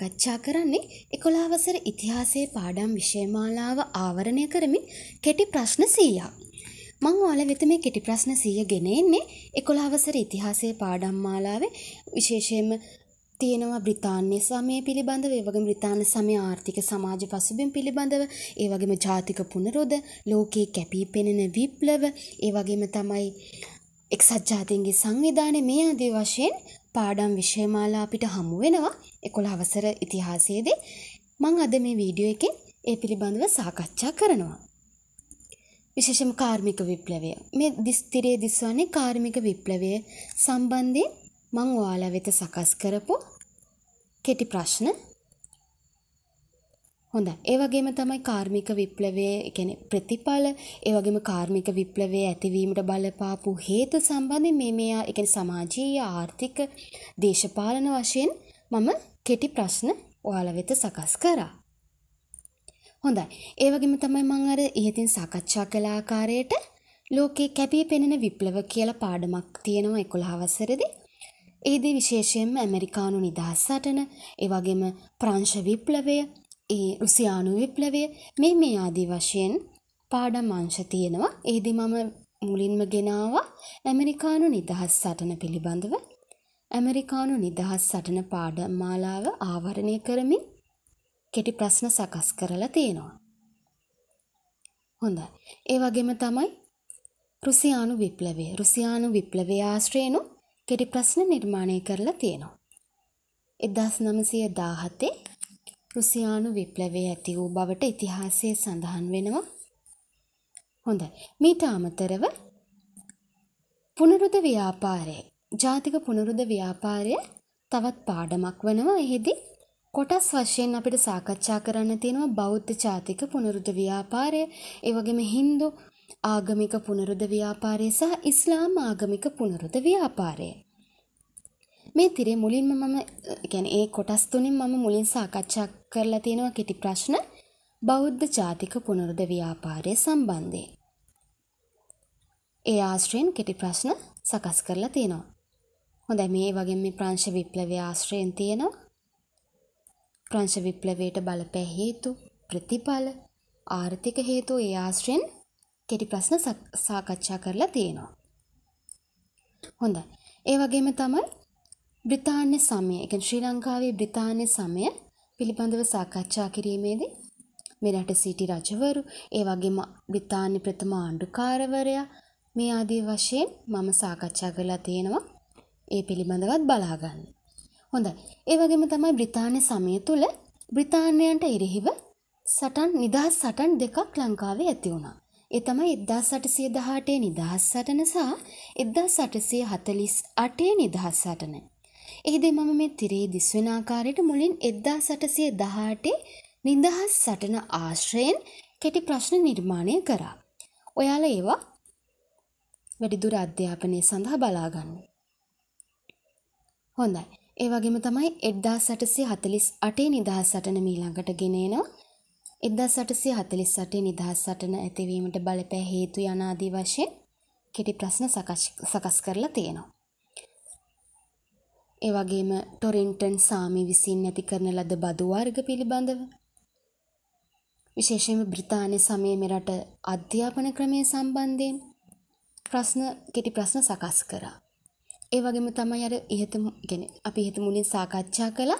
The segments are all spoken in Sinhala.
සාකච්ඡා කරන්නේ එකොලාවසර ඉතිහාසයේ පාඩම් විෂයමාලාව ආවරණය කරමින් කෙටි ප්‍රශ්න සීයක්. මං ඔයාල වෙත මේ කෙටි ප්‍රශ්න සීය ගෙනෙන්නේ එකොලාවසර ඉතිහාසයේ පාඩම් මාලාවේ විශේෂයෙන්ම තියෙනවා බ්‍රිතාන්‍ය සමය පිළිබඳව ඒ වගේම බ්‍රිතාන්‍ය සමය ආර්ථික සමාජ පසුබිම් පිළිබඳව ඒ වගේම ජාතික පුනරොද ලෝකයේ කැපී පෙනෙන විප්ලව ඒ වගේම තමයි එක්සත් ජාතීන්ගේ සංවිධානය මේ ආදී වශයෙන් පාඩම් විෂයමාලා අපිට හමු වෙනවා 11 අවසර ඉතිහාසයේදී මම අද මේ වීඩියෝ එකෙන් ඒ පිළිබඳව සාකච්ඡා කරනවා. විශේෂම කාර්මික විප්ලවය. මේ දිස්තිරේ දිස්වන්නේ කාර්මික විප්ලවය සම්බන්ධයෙන් මම ඔයාලා වෙත සකස් කරපු කෙටි ප්‍රශ්න හොඳයි. ඒ වගේම තමයි කාර්මික විප්ලවයේ කියන්නේ ප්‍රතිඵල, ඒ වගේම කාර්මික විප්ලවයේ ඇතිවීමට බලපාපු හේතු සම්බන්ධයෙන් මේ මේ ඒ කියන්නේ සමාජීය, ආර්ථික, දේශපාලන වශයෙන් මම කෙටි ප්‍රශ්න ඔයාලා වෙත සකස් කරා. හොඳයි. ඒ වගේම තමයි මම අර ඉහතින් සාකච්ඡා කළ ආකාරයට ලෝකේ කැපී පෙනෙන විප්ලව කියලා පාඩමක් තියෙනවා 11 වසරේදී. ඒදී විශේෂයෙන්ම ඇමරිකානු නිදහස් සටන, ඒ වගේම ප්‍රංශ විප්ලවය, ඒ රුසියානු විප්ලවය මේ මේ ආදී වශයෙන් පාඩම් අංශ තියෙනවා. ඒදී මම මුලින්ම ගෙනාවා ඇමරිකානු නිදහස් සටන පිළිබඳව ඇමරිකානු නිදහස් සටන පාඩම් මාලාව ආවරණය කරමින් කෙටි ප්‍රශ්න සකස් කරලා තියෙනවා. හොඳයි. ඒ වගේම තමයි රුසියානු විප්ලවය. රුසියානු විප්ලවය ආශ්‍රයනු කෙටි ප්‍රශ්න නිර්මාණය කරලා තියෙනවා. 1917 රුසියානු විප්ලවයේ ඇති වූ බවට ඉතිහාසයේ සඳහන් වෙනවා. හොඳයි. මීට අමතරව පුනරුද ව්‍යාපාරය ජාතික පුනරුද ව්‍යාපාරය තවත් පාඩමක් වෙනවා. එහිදී කොටස් වශයෙන් අපිට සාකච්ඡා කරන්න තියෙනවා බෞද්ධ ජාතික පුනරුද ව්‍යාපාරය, ඒ වගේම Hindu ආගමික පුනරුද ව්‍යාපාරය සහ ඉස්ලාම් ආගමික පුනරුද ව්‍යාපාරය. මේ තිරේ මුලින්ම මම ගැන ඒ කොටස් තුනින් මම මුලින් සාකච්ඡා කරලා තියෙනවා කෙටි ප්‍රශ්න බෞද්ධ ජාතික පුනරුද ව්‍යාපාරය සම්බන්ධය. ඒ ආශ්‍රයෙන් කෙටි ප්‍රශ්න සකස් කරලා තියෙනවා. හොඳයි මේ වගේ මේ ප්‍රංශ විප්ලවය ආශ්‍රයෙන් තියෙනවා. ප්‍රංශ විප්ලවයට බලපෑ හේතු, ප්‍රතිඵල, ආර්ථික හේතු ඒ ආශ්‍රයෙන් කෙටි ප්‍රශ්න සාකච්ඡා කරලා තියෙනවා. හොඳයි. ඒ වගේම තමයි බ්‍රිතාන්‍ය සමය එකන් ශ්‍රී ලංකාවේ බ්‍රිතාන්‍ය සමය පිළිබඳව සාකච්ඡා කිරීමේදී මෙරට සිටි රජවරු ඒ වගේම බ්‍රිතාන්‍ය ප්‍රථම ආණ්ඩුකාරවරයා මේ ආදී වශයෙන් මම සාකච්ඡා කරලා තියෙනවා ඒ පිළිබඳවත් බලාගන්න. හොඳයි. ඒ වගේම තමයි බ්‍රිතාන්‍ය සමය තුළ බ්‍රිතාන්‍යයන්ට එරෙහිව සටන් නිදහස් සටන් දෙකක් ලංකාවේ ඇති වුණා. ඒ තමයි 1818 නිදහස් සටන සහ 1848 නිදහස් සටන. එහිදී මම මේ තිරේ දිස්වෙන ආකාරයට මුලින් 1818 නිදහස් සටන ආශ්‍රයෙන් කෙටි ප්‍රශ්න නිර්මාණය කරා. ඔයාලා ඒවා වැඩිදුර අධ්‍යාපනය සඳහා බලාගන්න. හොඳයි. ඒ වගේම තමයි 1848 නිදහස් සටන මීළඟට ගෙනේනවා. 1848 නිදහස් සටන ඇතිවීමට බලපෑ හේතු යනාදී වශයෙන් කෙටි ප්‍රශ්න සකස් කරලා තියෙනවා. එවගේම ටොරින්ටන් සාමි විසින් ඇති කරන ලද බදු වර්ග පිළිබඳව විශේෂයෙන්ම බ්‍රිතාන්‍ය සමයේ මෙරට අධ්‍යාපන ක්‍රමය සම්බන්ධයෙන් ප්‍රශ්න කෙටි ප්‍රශ්න සකස් කරා. ඒ වගේම තමයි අර ඉහත ගැන අපි ඉහත මුලින් සාකච්ඡා කළ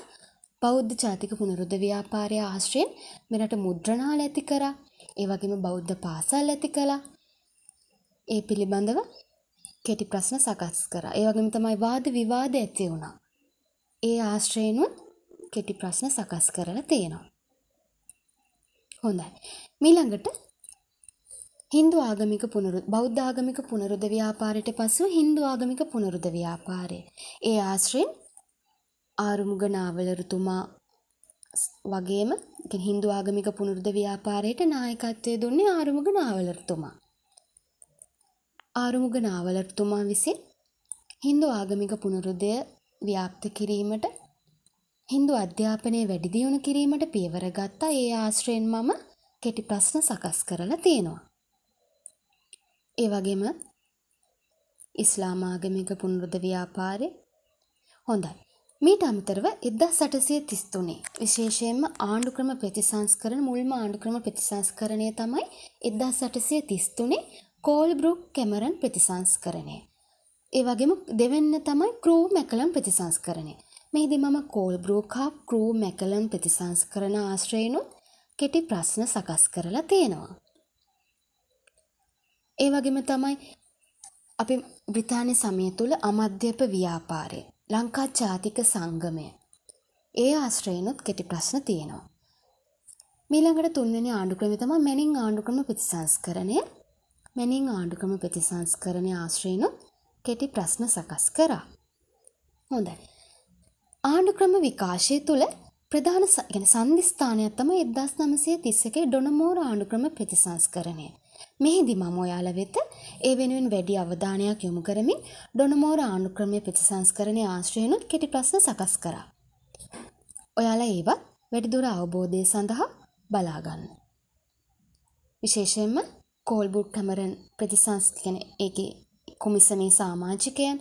බෞද්ධ ජාතික පුනරුද්ධ ව්‍යාපාරය ආශ්‍රයෙන් මෙරට මුද්‍රණාල ඇති කරා. ඒ වගේම බෞද්ධ පාසල් ඇති කළා. ඒ පිළිබඳව කෙටි ප්‍රශ්න සකස් කරා. ඒ වගේම තමයි වාද විවාද ඇති වුණා. ඒ ආශ්‍රයෙනුත් කෙටි ප්‍රශ්න සකස් කරලා තියෙනවා. හොඳයි. මීළඟට හින්දු ආගමික පුනරුද බෞද්ධ ආගමික පුනරුද ව්‍යාපාරයට පසුව හින්දු ආගමික පුනරුද ව්‍යාපාරය. ඒ ආශ්‍රයෙන් ආරුමුගනාවල රුතුමා වගේම හින්දු ආගමික පුනරුද ව්‍යාපාරයට නායකත්වය දුන්නේ ආරුමුගනාවල රුතුමා. ආරුමුග නාවලතුමා විසින් හින්දු ආගමික පුනරුදය ව්‍යාප්ත කිරීමට හින්දු අධ්‍යාපනය වැඩිදියුණු කිරීමට පියවර ගත්තා ඒ ආශ්‍රයෙන් මම කෙටි ප්‍රශ්න සකස් කරලා තියෙනවා. ඒ වගේම ඉස්ලාම ආගමික පුනරුද ව්‍යාපාරය හොඳයි. මීට අමතරව 1833 විශේෂයෙන්ම ආණ්ඩුක්‍රම ප්‍රතිසංස්කරණ මුල්ම ආණ්ඩුක්‍රම ප්‍රතිසංස්කරණය තමයි 1833 කෝල්බ්‍රුක් කැමරන් ප්‍රතිසංස්කරණය. ඒ වගේම දෙවෙන්න තමයි ක්‍රූ මැකලම් ප්‍රතිසංස්කරණය. මෙහිදී මම කෝල්බ්‍රූක් හා ක්‍රූ මැකලම් ප්‍රතිසංස්කරණ ආශ්‍රයනුත් කෙටි ප්‍රශ්න සකස් කරලා තියෙනවා. ඒ වගේම තමයි අපි බ්‍රිතාන්‍ය සමය තුළ අමධ්‍යප ව්‍යාපාරය ලංකා ජාතික සංගමය ඒ ආශ්‍රයනොත් කෙටි ප්‍රශ්න තියෙනවා. මීළඟට තුන්වැනි ආණ්ඩුක්‍රම තමයි මැනින් ආණ්ඩුක්‍රම ප්‍රතිසංස්කරණය මෙනින් ආණ්ඩුක්‍රම ප්‍රතිසංස්කරණය ආශ්‍රයන කෙටි ප්‍රශ්න සකස් කරා. හොඳයි. ආණ්ඩුක්‍රම විකාශය තුළ ප්‍රධාන ගැන සන්ධස්ථානයක් තම එදස් නමසේ තිස්සකේ ඩොනමෝර ආණ්ඩුක්‍රම ප්‍රතිසංස්කරණය. මෙහිදි මම ඔයාල වෙත ඒ වෙනුවෙන් වැඩි අවධානයක් යොමු කරමින් ඩොනමෝර ආණුක්‍රමය ප්‍රතිසංස්කරණය ආශ්‍රයනුත් කෙටි ප්‍රශ්න සකස් කරා. ඔයාලා ඒවත් වැඩිදුර අවබෝධය සඳහා බලාගන්න. විශේෂයෙන්ම කෝල්බුඩ් කමරන් ප්‍රතිසංස්කන ඒගේ කොමිසමේ සාමාජිකයන්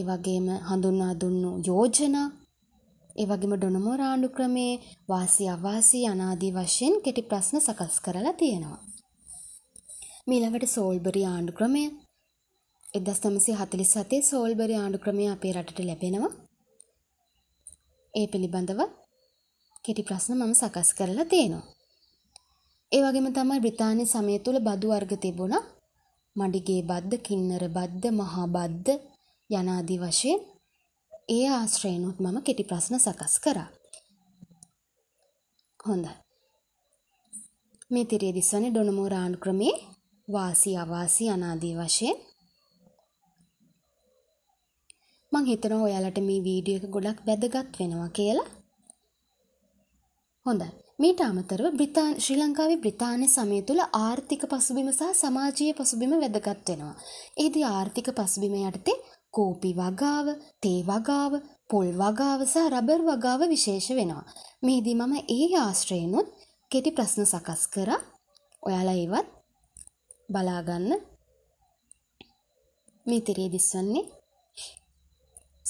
එවගේම හඳුන්වා දුන්නු යෝජනා එවගේම ඩොනමෝරාණ්ඩු ක්‍රමේ වාසි අවාසී අනාදී වශයෙන් කෙටි ප්‍රශ්න සකස් කරලා තියෙනවා. මිලවට සෝල්බරි ආණ්ඩු ක්‍රමය එදස් තමසි හතලි සතේ සෝල්බරි ආණ්ඩු ක්‍රමය අපේ රටට ලැබෙනවා ඒ පිළිබඳව කෙටි ප්‍රශ්න මම සකස් කරලා තියෙනවා. ඒ වගේම තමයි බ්‍රිතාන්‍ය සමය තුළ බදු වර්ග තිබුණා. මඩිගේ බද්ද, කින්නර බද්ද, මහා බද්ද යන ආදී වශයෙන් ඒ ආශ්‍රයනොත් මම කෙටි ප්‍රශ්න සකස් කරා. හොඳයි. මේ තිරේ දිස්වන්නේ ඩොනමෝරාන් ක්‍රමේ වාසී අවාසී අනාදී වශයෙන් මං හිතනවා ඔයාලට මේ වීඩියෝ එක ගොඩක් වැදගත් වෙනවා කියලා. හොඳයි. මීට අමතරව බ්‍රතාන් ශ්‍රී ලංකාවේ බ්‍රතාන්‍ය සමය තුළ ආර්ථික පසුබිම සහ සමාජීය පසුබිම වැදගත් වෙනවා. එහිදී ආර්ථික පසුබිම යටතේ කෝපි වගාව, තේ වගාව, පොල් වගාව සහ රබර් වගාව විශේෂ වෙනවා. මෙහිදී මම ඒ ආශ්‍රයනොත් කෙටි ප්‍රශ්න සකස් කරා. ඔයාලා ඒවත් බලාගන්න. මේ තිරේ දිස්වන්නේ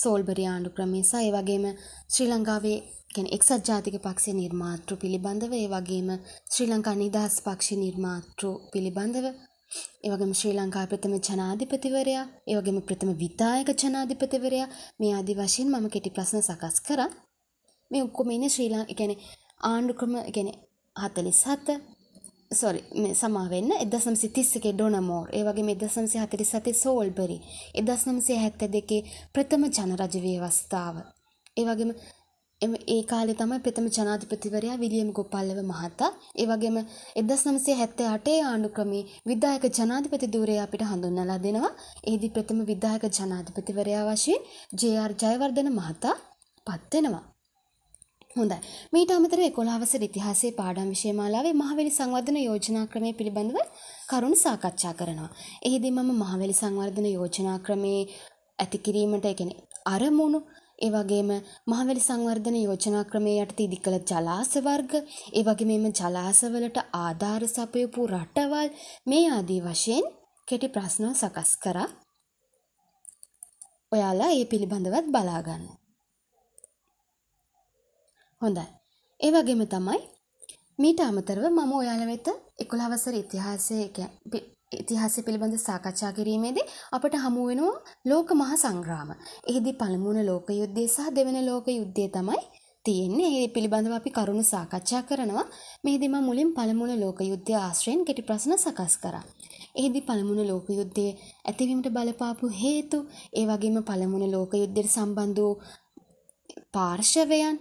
සෝල්බරි ආණ්ඩු ක්‍රමය සහ ඒ වගේම ශ්‍රී ලංකාවේ ගැන එක්සත් ජාතික පක්ෂේ නිර්මාතෘ පිළිබඳව ඒ වගේම ශ්‍රී ලංකා නිදහස් පක්ෂ නිර්මාතෘ පිළිබඳව ඒවගේම ශ්‍රී ලංකා ප්‍රථම ජනාධිපතිවරයා ඒවගේම ප්‍රථම විතායක ජනාධිපතිවරයා මේ අදි වශයෙන් මම කෙටි ප්‍රශ්න සකස් කරා මේ ඔක්කොම ඉන්නේ ශ්‍රී ලංකා කියන්නේ ආණ්ඩු ක්‍රම කියන්නේ 47 සොරි මේ සමාවෙන්න එදසම්සි තිස්සකේ ඩොනමෝර් ඒවගේ එදසම්සි හතරි සති සෝල්බරි එදස්නම්සේ හැත්ත දෙකේ ප්‍රථම ජනරජ ව්‍යවස්ථාව ඒවගේම එම ඒ කාලේ තමයි ප්‍රථම ජනාධිපතිවරයා විලියම් ගොපල්ලව මහතා ඒ වගේම 1978 ආණ්ඩුක්‍රමයේ විධායක ජනාධිපති ධූරය අපිට හඳුන්වලා දෙනවා. එෙහිදී ප්‍රථම විධායක ජනාධිපතිවරයා වශයෙන් ජේ.ආර්. ජයවර්ධන මහතා පත් වෙනවා. හොඳයි. මීට අමතරව 11 අවසර ඉතිහාසයේ පාඩම් විෂය මාලාවේ මහවැලි සංවර්ධන යෝජනා ක්‍රමය පිළිබඳව කරුණු සාකච්ඡා කරනවා. එෙහිදී මම මහවැලි සංවර්ධන යෝජනා ක්‍රමයේ ඇති කිරීමට අරමුණු ඒ වගේම මහවැලි සංවර්ධන යෝජනා ක්‍රමය යටතේ ඉදි කළ ජලාශ වර්ග, ඒ වගේම එම ජලාශවලට ආධාර සපයපු රටවල් මේ ආදී වශයෙන් කෙටි ප්‍රශ්න සකස් කරා. ඔයාලා ඒ පිළිබඳවත් බලා ගන්න. හොඳයි. ඒ වගේම තමයි මීට අමතරව මම ඔයාලා වෙත 11 වසර ඉතිහාසයේ ඉතිහාසය පිළිබඳ සාකච්ඡා කිරීමේදී අපට හමු වෙනවා ලෝක මහා සංග්‍රාම. එහිදී පළමුවන ලෝක යුද්ධය සහ දෙවන ලෝක යුද්ධය තමයි තියෙන්නේ. ඒ පිළිබඳව අපි කරුණු සාකච්ඡා කරනවා. මෙහිදී මම මුලින් පළමුවන ලෝක යුද්ධය ආශ්‍රයෙන් කෙටි ප්‍රශ්න සකස් කරා. එහිදී පළමුවන ලෝක යුද්ධයේ ඇතිවීමට බලපාපු හේතු, ඒ වගේම පළමුවන ලෝක යුද්ධයට සම්බන්ධ වූ පාර්ශවයන්,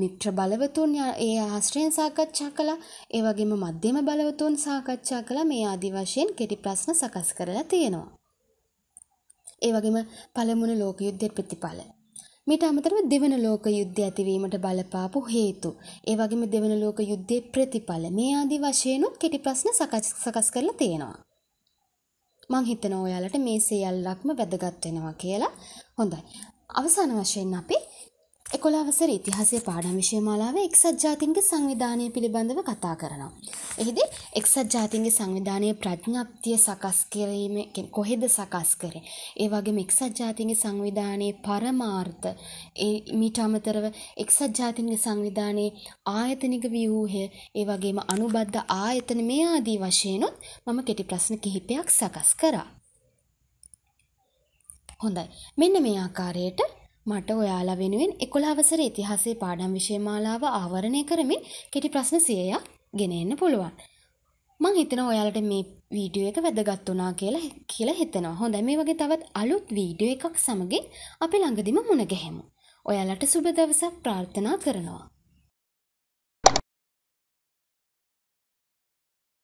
මිත්‍ර බලවතුන් ඒ ආශ්‍රයෙන් සාකච්ඡා කළා. ඒ වගේම මධ්‍යම බලවතුන් සාකච්ඡා කළා මේ ආදි වශයෙන් කෙටි ප්‍රශ්න සකස් කරලා තියෙනවා. ඒ වගේම පළමුණු ලෝක යුද්ධයේ ප්‍රතිඵල. මීට අමතරව දෙවන ලෝක යුද්ධය ඇතිවීමට බලපාපු හේතු. ඒ වගේම දෙවන ලෝක යුද්ධයේ ප්‍රතිඵල. මේ ආදි වශයෙන් කෙටි ප්‍රශ්න සකස් කරලා තියෙනවා. මං හිතනවා ඔයාලට මේ සියල්ලක්ම වැදගත් වෙනවා කියලා. හොඳයි. අවසාන වශයෙන් අපි එකොලාවසර ඉතිහාසය පාඩම් විෂය මාලාවේ එක්සත් ජාතින්ගේ සංවිධානය පිළිබඳව කතා කරනවා. එහිදී එක්සත් ජාතින්ගේ සංවිධානයේ ප්‍රඥප්තිය සකස් කිරීම කොහෙද සකස් කරේ? ඒ වගේම එක්සත් ජාතින්ගේ සංවිධානයේ පරමාර්ථ මීට අමතරව එක්සත් ජාතින්ගේ සංවිධානයේ ආයතනික ව්‍යුහය, ඒ වගේම අනුබද්ධ ආයතන මේ ආදී වශයෙන්ුත් මම කෙටි ප්‍රශ්න කිහිපයක් සකස් කරා. හොඳයි. මෙන්න මේ ආකාරයට මට ඔයාලා වෙනුවෙන් එකොළවසර ඉතිහාසේ පාඩම් විශයමාලාව ආවරණය කරමින් කෙටි ප්‍රශ්න සියයක් ගෙනෙන්න පුළුවන්. මං හිතන ඔයාලට මේ වීඩියෝ එක වැදගත් වනා කියලා කියලා හිතනවා හොඳ මේ වගේ තවත් අලුත් වීඩියෝ එකක් සමගින් අපි ළඟදිම මුණගැහෙමු. ඔයාලට සුබ දවසක් ප්‍රාර්ථනා කරනවා.